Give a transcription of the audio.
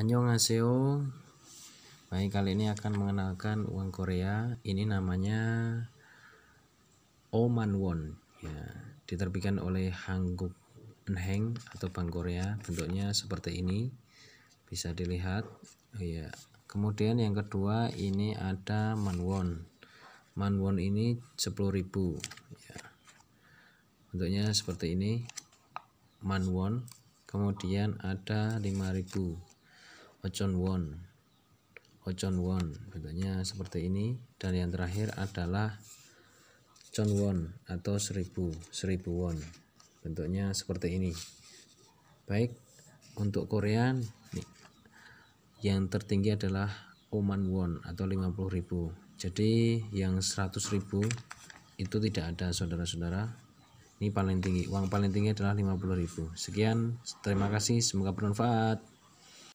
Annyeonghaseyo Baik kali ini akan mengenalkan uang Korea Ini namanya Oman oh Won ya, Diterbitkan oleh Hanguk Enheng atau Bank Korea Bentuknya seperti ini Bisa dilihat ya. Kemudian yang kedua ini ada Manwon Won ini 10.000 ya. Bentuknya seperti ini Won. kemudian ada 5000 Ochon Won Ochon Won bentuknya seperti ini dan yang terakhir adalah Chon Won atau seribu seribu won bentuknya seperti ini baik untuk Korean yang tertinggi adalah Oman Won atau 50.000 jadi yang 100.000 itu tidak ada saudara-saudara ini paling tinggi uang paling tinggi adalah 50.000 sekian terima kasih semoga bermanfaat